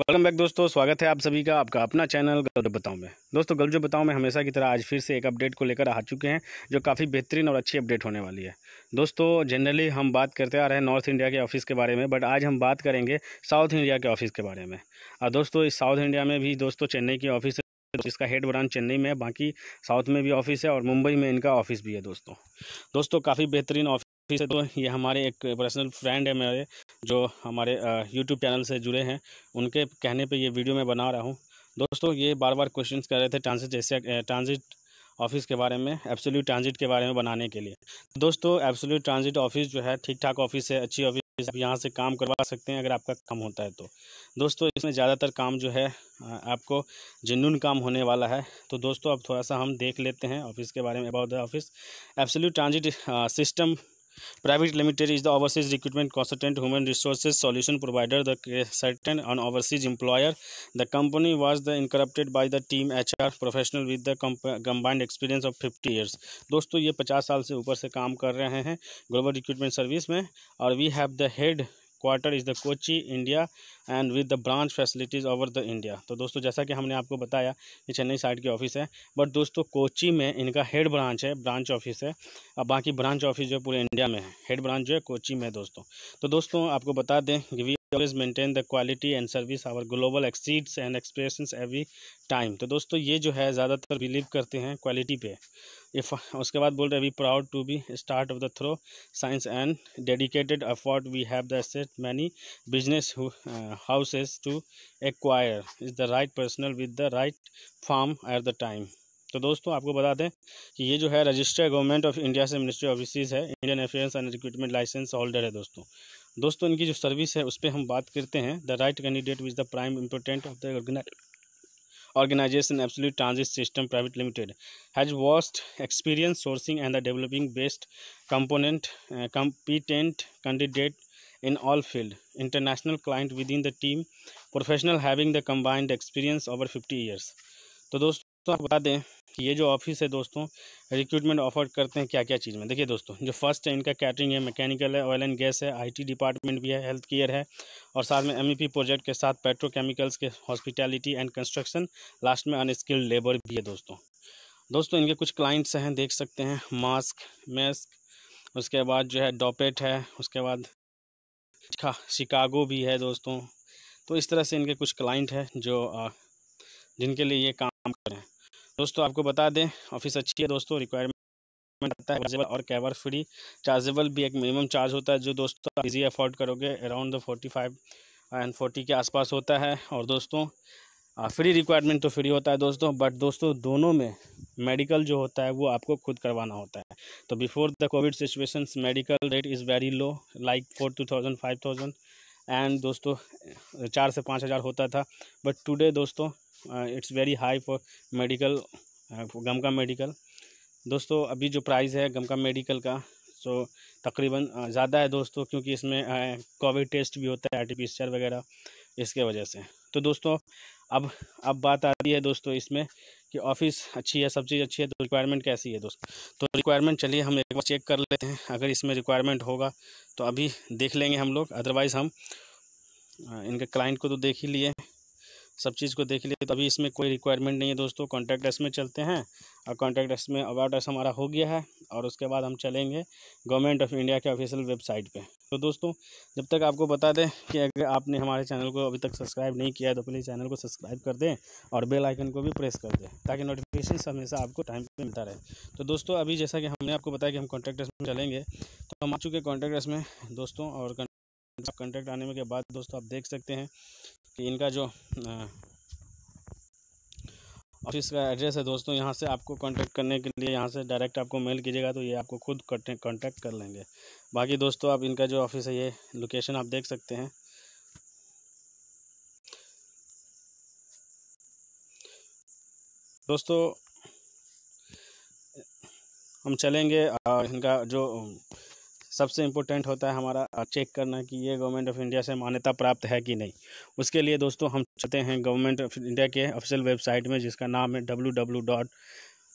welcome back दोस्तों स्वागत है आप सभी का आपका अपना चैनल जो बताओ में दोस्तों जो बताओ में हमेशा की तरह आज फिर से एक अपडेट को लेकर आ चुके हैं जो काफ़ी बेहतरीन और अच्छी अपडेट होने वाली है दोस्तों जनरली हम बात करते आ रहे हैं नॉर्थ इंडिया के ऑफिस के बारे में बट आज हम बात करेंगे साउथ इंडिया के ऑफिस के बारे में और दोस्तों इस साउथ इंडिया में भी दोस्तों चेन्नई की ऑफिस इसका हेड ब्रांच चेन्नई में है बाकी साउथ में भी ऑफिस है और मुंबई में इनका ऑफिस भी है दोस्तों दोस्तों काफ़ी बेहतरीन ऑफिस फिर से तो ये हमारे एक पर्सनल फ्रेंड है मेरे जो हमारे यूट्यूब चैनल से जुड़े हैं उनके कहने पे ये वीडियो मैं बना रहा हूँ दोस्तों ये बार बार क्वेश्चंस कर रहे थे ट्रांजिट एशिया ट्रांजिट ऑफिस के बारे में एब्सोल्यूट ट्रांजिट के बारे में बनाने के लिए दोस्तों एब्सोल्यूट ट्रांजिट ऑफिस जो है ठीक ठाक ऑफिस है अच्छी ऑफिस आप यहाँ से काम करवा सकते हैं अगर आपका काम होता है तो दोस्तों इसमें ज़्यादातर काम जो है आपको जनून काम होने वाला है तो दोस्तों अब थोड़ा सा हम देख लेते हैं ऑफिस के बारे में about the office absolute transit system private limited is the overseas recruitment consultant human resources solution provider the certain on overseas employer the company was the incorporated by the team HR professional with the combined experience of fifty years दोस्तों ये पचास साल से ऊपर से काम कर रहे हैं ग्लोबल रिक्रूटमेंट सर्विस में और we have the head quarter is the Kochi India and with the branch facilities over the India तो दोस्तों जैसा कि हमने आपको बताया कि चेन्नई साइड की ऑफिस है बट दोस्तों कोची में इनका हेड ब्रांच है ब्रांच ऑफिस है और बाकी ब्रांच ऑफिस जो है पूरे इंडिया में है हेड ब्रांच जो है कोची में है दोस्तों तो दोस्तों आपको बता दें कि always maintain the quality and service our global exceeds and expressions every time तो दोस्तों ये जो है ज़्यादातर बिलीव करते हैं क्वालिटी पे इफ उसके बाद बोल रहे we proud to be start of the throw science and dedicated effort we have the set many business houses to acquire is the right personal with the right form at the time तो दोस्तों आपको बता दें कि ये जो है register government of India से मिनिस्ट्री ऑफिस है Indian affairs and recruitment license holder है दोस्तों दोस्तों इनकी जो सर्विस है उस पर हम बात करते हैं the right candidate with the prime important of दर्गना organization absolute transit system private limited has vast experience sourcing and the developing based component competent candidate in all field international client with in the team professional having the combined experience over fifty years तो दोस्तों आप बता दें कि ये जो office है दोस्तों रिक्रूटमेंट ऑफर करते हैं क्या क्या चीज़ में देखिए दोस्तों जो फर्स्ट है इनका कैटरिंग है मैकेनिकल है ऑयल एंड गैस है आईटी डिपार्टमेंट भी है हेल्थ केयर है और साथ में एमईपी प्रोजेक्ट e के साथ पेट्रोकेमिकल्स के हॉस्पिटैलिटी एंड कंस्ट्रक्शन लास्ट में अनस्किल्ड लेबर भी है दोस्तों दोस्तों इनके कुछ क्लाइंट्स हैं देख सकते हैं मास्क मेस्क उसके बाद जो है डॉपेट है उसके बाद शिकागो भी है दोस्तों तो इस तरह से इनके कुछ क्लाइंट हैं जो जिनके लिए ये काम कर रहे हैं दोस्तों आपको बता दें ऑफिस अच्छी है दोस्तों रिक्वायरमेंट आता है और कैबर फ्री चार्जेबल भी एक मिनिमम चार्ज होता है जो दोस्तों आप इजी अफोर्ड करोगे around the forty five and forty के आसपास होता है और दोस्तों फ्री रिक्वायरमेंट तो फ्री होता है दोस्तों बट दोस्तों दोनों में मेडिकल जो होता है वो आपको खुद करवाना होता है तो before the Covid situation medical rate is very low like four two thousand five thousand and दोस्तों चार से पाँच हज़ार होता था बट टुडे दोस्तों it's very high for medical गमका मेडिकल दोस्तों अभी जो प्राइस है गमका मेडिकल का सो तकरीबन uh, ज़्यादा है दोस्तों क्योंकि इसमें कोविड uh, टेस्ट भी होता है आर टी वगैरह इसके वजह से तो दोस्तों अब अब बात आती है दोस्तों इसमें कि ऑफिस अच्छी है सब चीज़ अच्छी है तो रिक्वायरमेंट कैसी है दोस्तों तो रिक्वायरमेंट चलिए हम एक बार चेक कर लेते हैं अगर इसमें रिक्वायरमेंट होगा तो अभी देख लेंगे हम लोग अदरवाइज़ हम uh, इनके क्लाइंट को तो देख ही लिए सब चीज़ को देख लिया तो अभी इसमें कोई रिक्वायरमेंट नहीं है दोस्तों कॉन्टैक्ट एस में चलते हैं और कॉन्टैक्ट एस में अबाउट एस हमारा हो गया है और उसके बाद हम चलेंगे गवर्नमेंट ऑफ इंडिया के ऑफिशियल वेबसाइट पे तो दोस्तों जब तक आपको बता दें कि अगर आपने हमारे चैनल को अभी तक सब्सक्राइब नहीं किया है तो प्लीज़ चैनल को सब्सक्राइब कर दें और बेल आइकन को भी प्रेस कर दें ताकि नोटिफिकेशन हमेशा आपको टाइम पर मिलता रहे तो दोस्तों अभी जैसा कि हमने आपको बताया कि हम कॉन्टैक्ट एस में चलेंगे तो हम आ चुके कॉन्टैक्ट एस में दोस्तों और कॉन्टैक्ट आने में के बाद दोस्तों आप देख सकते हैं कि इनका जो ऑफिस का एड्रेस है दोस्तों यहाँ से आपको कांटेक्ट करने के लिए यहाँ से डायरेक्ट आपको मेल कीजिएगा तो ये आपको खुद कांटेक्ट कर लेंगे बाकी दोस्तों आप इनका जो ऑफिस है ये लोकेशन आप देख सकते हैं दोस्तों हम चलेंगे और इनका जो सबसे इम्पोर्टेंट होता है हमारा चेक करना कि ये गवर्नमेंट ऑफ इंडिया से मान्यता प्राप्त है कि नहीं उसके लिए दोस्तों हम चलते हैं गवर्नमेंट ऑफ इंडिया के ऑफिशियल वेबसाइट में जिसका नाम है W W dot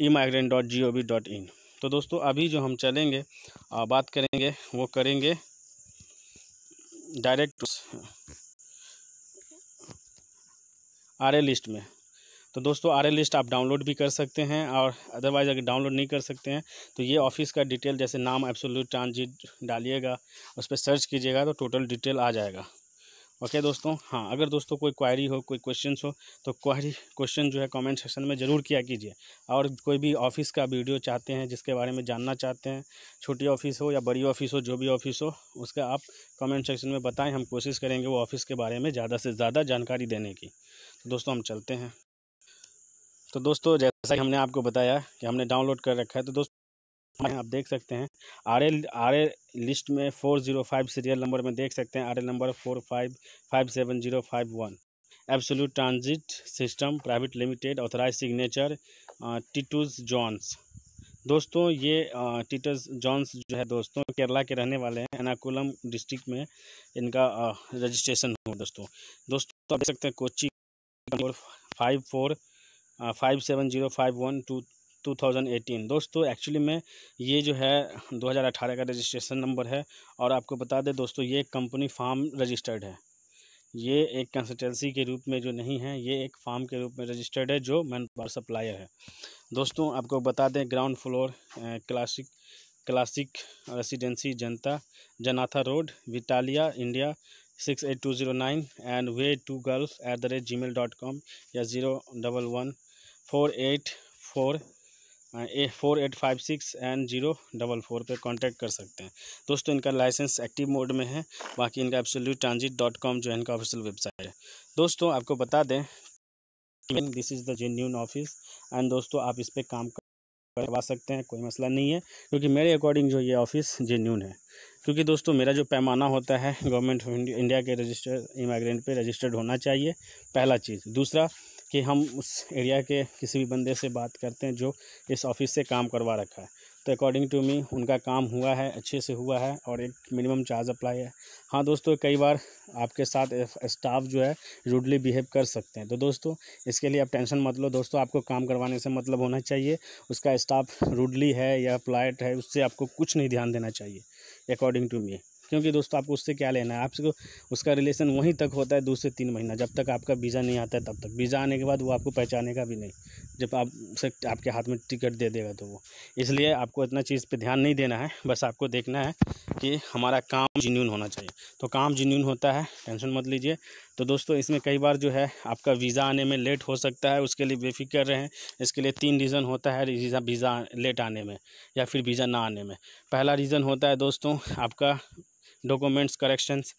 e migrant dot G O V dot in तो दोस्तों अभी जो हम चलेंगे आ, बात करेंगे वो करेंगे डायरेक्ट आर ए लिस्ट में तो दोस्तों आर लिस्ट आप डाउनलोड भी कर सकते हैं और अदरवाइज़ अगर डाउनलोड नहीं कर सकते हैं तो ये ऑफिस का डिटेल जैसे नाम एब्सोल्यूट ट्रांजिट डालिएगा उस पर सर्च कीजिएगा तो टोटल डिटेल आ जाएगा ओके okay, दोस्तों हाँ अगर दोस्तों कोई क्वायरी हो कोई क्वेश्चन हो तो क्वायरी क्वेश्चन जो है कमेंट सेक्शन में ज़रूर किया कीजिए और कोई भी ऑफिस का वीडियो चाहते हैं जिसके बारे में जानना चाहते हैं छोटी ऑफिस हो या बड़ी ऑफिस हो जो भी ऑफिस हो उसका आप कमेंट सेक्शन में बताएं हम कोशिश करेंगे वो ऑफिस के बारे में ज़्यादा से ज़्यादा जानकारी देने की तो दोस्तों हम चलते हैं तो दोस्तों जैसा कि हमने आपको बताया कि हमने डाउनलोड कर रखा है तो दोस्तों आप देख सकते हैं R L R A list में four zero five serial number में देख सकते हैं R L number four five five seven zero five one absolute transit system private limited authorise signature Titus Johns दोस्तों ये टीटस जॉन्स जो है दोस्तों केरला के रहने वाले हैं एनाकुलम डिस्ट्रिक्ट में इनका रजिस्ट्रेशन हो दोस्तों दोस्तों आप देख सकते हैं Kochi five four five seven zero five one two two thousand eighteen दोस्तों एक्चुअली में ये जो है दो हज़ार अठारह का रजिस्ट्रेशन नंबर है और आपको बता दें दोस्तों ये कंपनी फार्म रजिस्टर्ड है ये एक कंसल्टेंसी के रूप में जो नहीं है ये एक फार्म के रूप में रजिस्टर्ड है जो मैन पावर सप्लायर है दोस्तों आपको बता दें ground floor classic classic residency Janata Janatha road Vyttila India six eight two zero nine and way two girls at the rate G mail dot com या zero double one four eight four A four eight five six and zero double four पर contact कर सकते हैं दोस्तों इनका licence active mode में है बाकी इनका एब्सोल्यू ट्रांजिट डॉट कॉम जो है इनका ऑफिशियल वेबसाइट है दोस्तों आपको बता दें this is the genuine office and दोस्तों आप इस पर काम करवा सकते हैं कोई मसला नहीं है क्योंकि मेरे अकॉर्डिंग जो ये ऑफिस जेन्यून है क्योंकि दोस्तों मेरा जो पैमाना होता है गवर्नमेंट ऑफ इंडिया के रजिस्टर इमाइग्रेंट पर रजिस्टर्ड होना चाहिए पहला चीज़ दूसरा कि हम उस एरिया के किसी भी बंदे से बात करते हैं जो इस ऑफिस से काम करवा रखा है तो अकॉर्डिंग टू मी उनका काम हुआ है अच्छे से हुआ है और एक मिनिमम चार्ज अप्लाई है हाँ दोस्तों कई बार आपके साथ स्टाफ जो है रूडली बिहेव कर सकते हैं तो दोस्तों इसके लिए आप टेंशन मत लो दोस्तों आपको काम करवाने से मतलब होना चाहिए उसका स्टाफ रूडली है या अप्लाइट है उससे आपको कुछ नहीं ध्यान देना चाहिए अकॉर्डिंग टू मी क्योंकि दोस्तों आपको उससे क्या लेना है आपको उसका रिलेशन वहीं तक होता है दो से तीन महीना जब तक आपका वीज़ा नहीं आता है तब तक वीज़ा आने के बाद वो आपको पहचानेगा भी नहीं जब आप उसे आपके हाथ में टिकट दे देगा तो वो इसलिए आपको इतना चीज़ पर ध्यान नहीं देना है बस आपको देखना है कि हमारा काम जिन्यून होना चाहिए तो काम जिन्यून होता है टेंशन मत लीजिए तो दोस्तों इसमें कई बार जो है आपका वीज़ा आने में लेट हो सकता है उसके लिए बेफिक्र रहें इसके लिए तीन रीज़न होता है वीज़ा वीज़ा लेट आने में या फिर वीज़ा ना आने में पहला रीज़न होता है दोस्तों आपका डॉक्यूमेंट्स करेक्शंस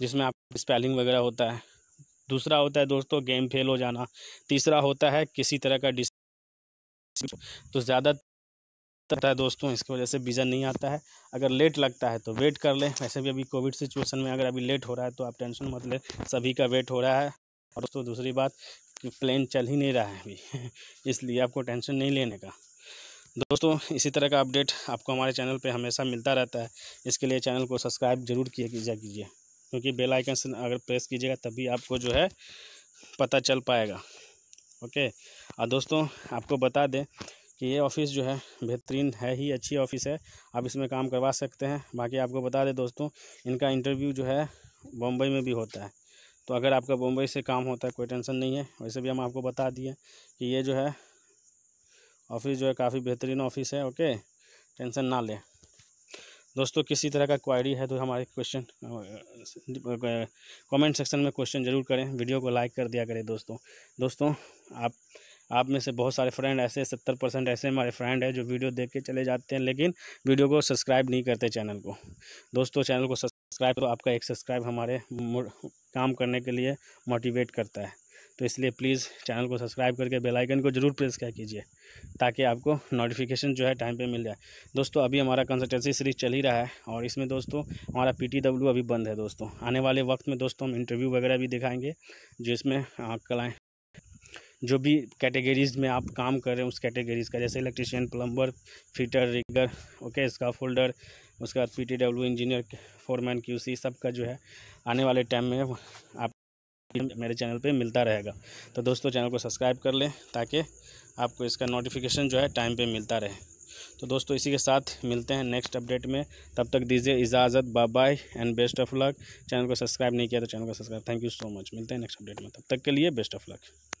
जिसमें आप स्पेलिंग वगैरह होता है दूसरा होता है दोस्तों गेम फेल हो जाना तीसरा होता है किसी तरह का डिस तो ज़्यादा है दोस्तों इसकी वजह से वीज़ा नहीं आता है अगर लेट लगता है तो वेट कर लें वैसे भी अभी कोविड सिचुएशन में अगर अभी लेट हो रहा है तो आप टेंशन मत लें सभी का वेट हो रहा है और दोस्तों दूसरी बात कि प्लेन चल ही नहीं रहा है अभी इसलिए आपको टेंशन नहीं लेने का दोस्तों इसी तरह का अपडेट आपको हमारे चैनल पे हमेशा मिलता रहता है इसके लिए चैनल को सब्सक्राइब जरूर किया कीजिए कीजिए क्योंकि बेल आइकन से अगर प्रेस कीजिएगा तभी आपको जो है पता चल पाएगा ओके और दोस्तों आपको बता दें कि ये ऑफ़िस जो है बेहतरीन है ही अच्छी ऑफ़िस है आप इसमें काम करवा सकते हैं बाकी आपको बता दें दोस्तों इनका इंटरव्यू जो है बम्बई में भी होता है तो अगर आपका बम्बई से काम होता है कोई टेंशन नहीं है वैसे भी हम आपको बता दिए कि ये जो है ऑफिस जो है काफ़ी बेहतरीन ऑफिस है ओके टेंशन ना लें दोस्तों किसी तरह का क्वायरी है तो हमारे क्वेश्चन कमेंट सेक्शन में क्वेश्चन जरूर करें वीडियो को लाइक कर दिया करें दोस्तों दोस्तों आप आप में से बहुत सारे फ्रेंड ऐसे सत्तर परसेंट ऐसे हमारे फ्रेंड है जो वीडियो देख के चले जाते हैं लेकिन वीडियो को सब्सक्राइब नहीं करते चैनल को दोस्तों चैनल को सब्सक्राइब तो आपका एक सब्सक्राइब हमारे काम करने के लिए मोटिवेट करता है तो इसलिए प्लीज़ चैनल को सब्सक्राइब करके बेल आइकन को जरूर प्रेस कर कीजिए ताकि आपको नोटिफिकेशन जो है टाइम पे मिल जाए दोस्तों अभी हमारा कंसल्टेंसी सीरीज चल ही रहा है और इसमें दोस्तों हमारा पीटीडब्ल्यू अभी बंद है दोस्तों आने वाले वक्त में दोस्तों हम इंटरव्यू वगैरह भी दिखाएँगे जिसमें कलाएँ जो भी कैटेगरीज में आप काम कर रहे हैं उस कैटेगरीज का जैसे electrician plumber fitter rigger okay इसका फोल्डर उसके बाद पी इंजीनियर फोरमैन क्यूसी सब का जो है आने वाले टाइम में आप मेरे चैनल पे मिलता रहेगा तो दोस्तों चैनल को सब्सक्राइब कर लें ताकि आपको इसका नोटिफिकेशन जो है टाइम पे मिलता रहे तो दोस्तों इसी के साथ मिलते हैं नेक्स्ट अपडेट में तब तक दीजिए इजाज़त bye bye and best of luck channel को सब्सक्राइब नहीं किया तो चैनल को subscribe thank you so much मिलते हैं नेक्स्ट अपडेट में तब तक के लिए बेस्ट ऑफ लक